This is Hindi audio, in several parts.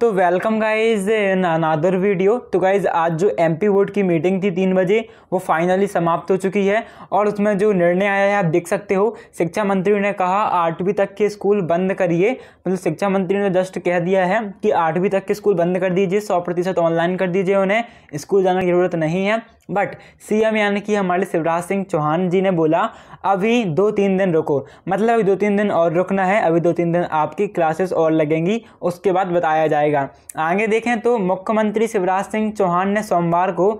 तो वेलकम गाइज अनादर वीडियो तो गाइज आज जो एमपी बोर्ड की मीटिंग थी तीन बजे वो फाइनली समाप्त हो चुकी है और उसमें जो निर्णय आया है आप देख सकते हो शिक्षा मंत्री ने कहा आठवीं तक के स्कूल बंद करिए मतलब शिक्षा मंत्री ने जस्ट कह दिया है कि आठवीं तक के स्कूल बंद कर दीजिए सौ प्रतिशत ऑनलाइन कर दीजिए उन्हें स्कूल जाने की ज़रूरत नहीं है बट सीएम यानी कि हमारे शिवराज सिंह चौहान जी ने बोला अभी दो तीन दिन रुको मतलब अभी दो तीन दिन और रुकना है अभी दो तीन दिन आपकी क्लासेस और लगेंगी उसके बाद बताया जाएगा आगे देखें तो मुख्यमंत्री शिवराज सिंह चौहान ने सोमवार को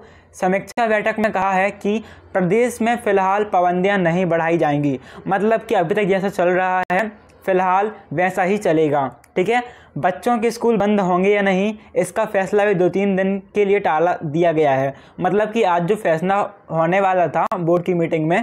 समीक्षा बैठक में कहा है कि प्रदेश में फ़िलहाल पाबंदियाँ नहीं बढ़ाई जाएंगी मतलब कि अभी तक जैसा चल रहा है फ़िलहाल वैसा ही चलेगा ठीक है बच्चों के स्कूल बंद होंगे या नहीं इसका फैसला भी दो तीन दिन के लिए टाला दिया गया है मतलब कि आज जो फैसला होने वाला था बोर्ड की मीटिंग में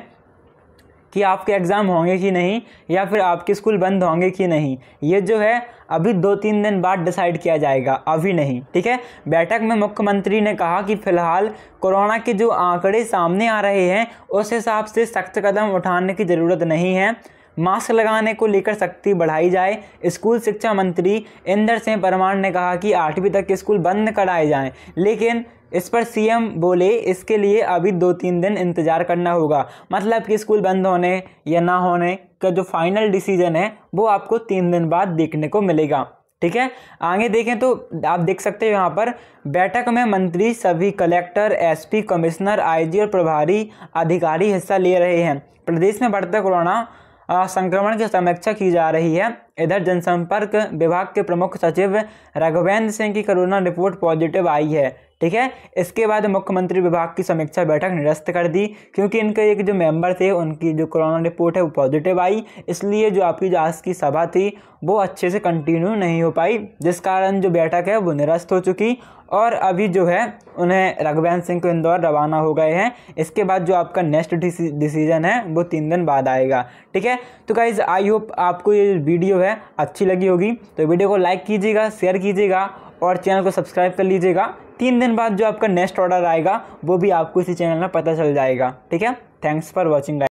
कि आपके एग्ज़ाम होंगे कि नहीं या फिर आपके स्कूल बंद होंगे कि नहीं ये जो है अभी दो तीन दिन बाद डिसाइड किया जाएगा अभी नहीं ठीक है बैठक में मुख्यमंत्री ने कहा कि फिलहाल कोरोना के जो आंकड़े सामने आ रहे हैं उस हिसाब से सख्त कदम उठाने की ज़रूरत नहीं है मास्क लगाने को लेकर सख्ती बढ़ाई जाए स्कूल शिक्षा मंत्री इंदर सिंह परमार ने कहा कि आठवीं तक स्कूल बंद कराए जाएं लेकिन इस पर सीएम बोले इसके लिए अभी दो तीन दिन इंतज़ार करना होगा मतलब कि स्कूल बंद होने या ना होने का जो फाइनल डिसीजन है वो आपको तीन दिन बाद देखने को मिलेगा ठीक है आगे देखें तो आप देख सकते हो यहाँ पर बैठक में मंत्री सभी कलेक्टर एसपी कमिश्नर आईजी और प्रभारी अधिकारी हिस्सा ले रहे हैं प्रदेश में बढ़ते कोरोना संक्रमण की समीक्षा की जा रही है इधर जनसंपर्क विभाग के प्रमुख सचिव राघवेंद्र सिंह की कोरोना रिपोर्ट पॉजिटिव आई है ठीक है इसके बाद मुख्यमंत्री विभाग की समीक्षा बैठक निरस्त कर दी क्योंकि इनके एक जो मेंबर थे उनकी जो कोरोना रिपोर्ट है वो पॉजिटिव आई इसलिए जो आपकी जो आज की सभा थी वो अच्छे से कंटिन्यू नहीं हो पाई जिस कारण जो बैठक है वो निरस्त हो चुकी और अभी जो है उन्हें रघुवेंद्र सिंह को इंदौर रवाना हो गए हैं इसके बाद जो आपका नेक्स्ट डिसीजन है वो तीन दिन बाद आएगा ठीक है तो गाइज आई होप आपको ये वीडियो है अच्छी लगी होगी तो वीडियो को लाइक कीजिएगा शेयर कीजिएगा और चैनल को सब्सक्राइब कर लीजिएगा तीन दिन बाद जो आपका नेक्स्ट ऑर्डर आएगा वो भी आपको इसी चैनल में पता चल जाएगा ठीक है थैंक्स फॉर वॉचिंग